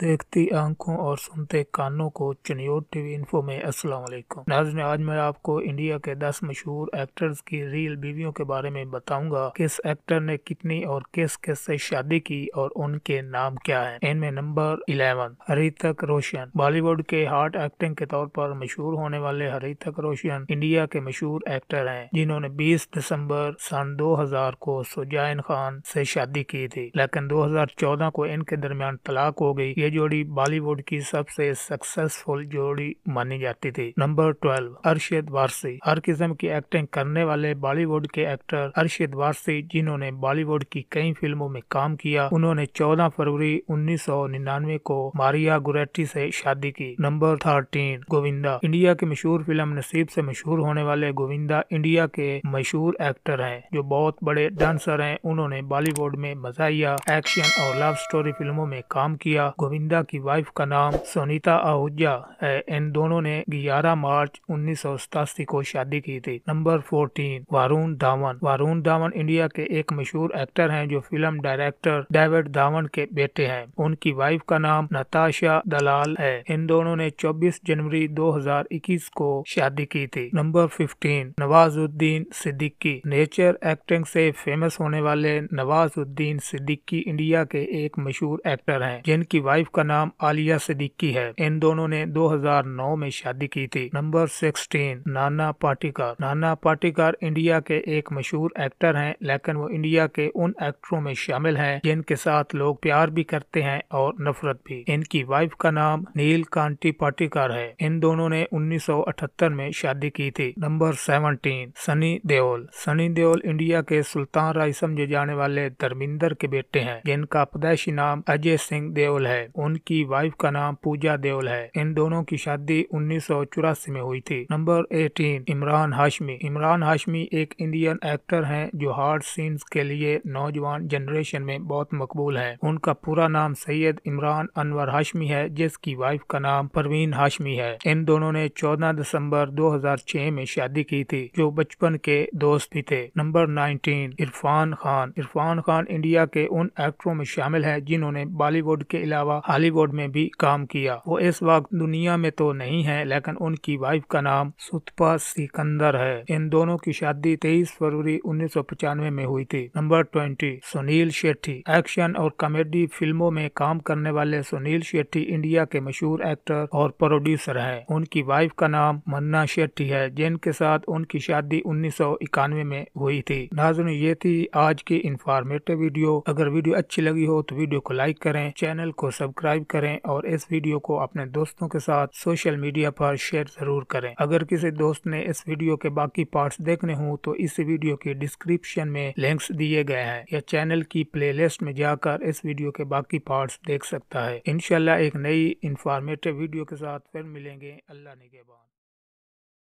देखती आंखों और सुनते कानों को चनियोर टीवी इन्फो में अस्सलाम वालेकुम नाजन आज मैं आपको इंडिया के 10 मशहूर एक्टर्स की रियल बीवियों के बारे में बताऊंगा किस एक्टर ने कितनी और किस किस से शादी की और उनके नाम क्या हैं इनमें नंबर 11 हरितक रोशन बॉलीवुड के हार्ट एक्टिंग के तौर पर मशहूर होने वाले हरितक रोशन इंडिया के मशहूर एक्टर है जिन्होंने बीस दिसम्बर सन दो को सुजैन खान से शादी की थी लेकिन चौदह को इनके दरमियान तलाक हो गई ये जोड़ी बॉलीवुड की सबसे सक्सेसफुल जोड़ी मानी जाती थी नंबर ट्वेल्व अर्शद वारसी हर किस्म की एक्टिंग करने वाले बॉलीवुड के एक्टर अर्शद वारसी जिन्होंने बॉलीवुड की कई फिल्मों में काम किया उन्होंने 14 फरवरी 1999 को मारिया गुरेटी से शादी की नंबर थर्टीन गोविंदा इंडिया की मशहूर फिल्म नसीब से मशहूर होने वाले गोविंदा इंडिया के मशहूर एक्टर हैं जो बहुत बड़े डांसर हैं उन्होंने बॉलीवुड में मजाया एक्शन और लव स्टोरी फिल्मों में काम किया गोविंद गोविंदा की वाइफ का नाम सोनीता आहूजा है इन दोनों ने 11 मार्च उन्नीस को शादी की थी नंबर 14 वारून धावन वारून धावन इंडिया के एक मशहूर एक्टर हैं जो फिल्म डायरेक्टर डेविड धावन के बेटे हैं उनकी वाइफ का नाम नताशा दलाल है इन दोनों ने 24 जनवरी 2021 को शादी की थी number 15 Nawazuddin Siddiqui nature acting से फेमस होने वाले नवाजुद्दीन सिद्दीकी इंडिया के एक मशहूर एक्टर हैं जिनकी वाइफ वाइफ का नाम आलिया सिद्दीकी है इन दोनों ने 2009 में शादी की थी नंबर 16 नाना पाटीकार नाना पाटीकार इंडिया के एक मशहूर एक्टर हैं लेकिन वो इंडिया के उन एक्टरों में शामिल हैं जिनके साथ लोग प्यार भी करते हैं और नफरत भी इनकी वाइफ का नाम नील कांटी पाटीकार है इन दोनों ने उन्नीस में शादी की थी number seventeen Sunny Deol Sunny Deol India के सुल्तान राय समझे जाने वाले धर्मिंदर के बेटे हैं जिनका पैदाशी नाम अजय सिंह देओल है उनकी वाइफ का नाम पूजा देओल है इन दोनों की शादी उन्नीस में हुई थी नंबर एटीन इमरान हाशमी इमरान हाशमी एक इंडियन एक्टर हैं जो हार्ड सीन्स के लिए नौजवान जनरेशन में बहुत मकबूल है उनका पूरा नाम सैयद इमरान अनवर हाशमी है जिसकी वाइफ का नाम परवीन हाशमी है इन दोनों ने 14 दिसंबर 2006 में शादी की थी जो बचपन के दोस्त भी थे नंबर 19 इरफान खान इरफान खान इंडिया के उन एक्टरों में शामिल है जिन्होंने बॉलीवुड के अलावा हॉलीवुड में भी काम किया वो इस वक्त दुनिया में तो नहीं है लेकिन उनकी वाइफ का नाम सुतपा सिकंदर है इन दोनों की शादी तेईस फरवरी उन्नीस में हुई थी number twenty Sunil Shetty action और कॉमेडी फिल्मों में काम करने वाले सुनील शेट्टी इंडिया के मशहूर एक्टर और प्रोड्यूसर है उनकी वाइफ का नाम मन्ना शेट्टी है जिनके साथ उनकी शादी उन्नीस में हुई थी नाजन ये थी आज की इंफॉर्मेटिव वीडियो अगर वीडियो अच्छी लगी हो तो वीडियो को लाइक करें चैनल को सब सब्सक्राइब करें और इस वीडियो को अपने दोस्तों के साथ सोशल मीडिया पर शेयर जरूर करें अगर किसी दोस्त ने इस वीडियो के बाकी पार्ट्स देखने हों तो इस वीडियो के डिस्क्रिप्शन में लिंक्स दिए गए हैं या चैनल की प्लेलिस्ट में जाकर इस वीडियो के बाकी पार्ट्स देख सकता है इनशाला एक नई इंफॉर्मेटिव वीडियो के साथ फिर मिलेंगे अल्लाह ने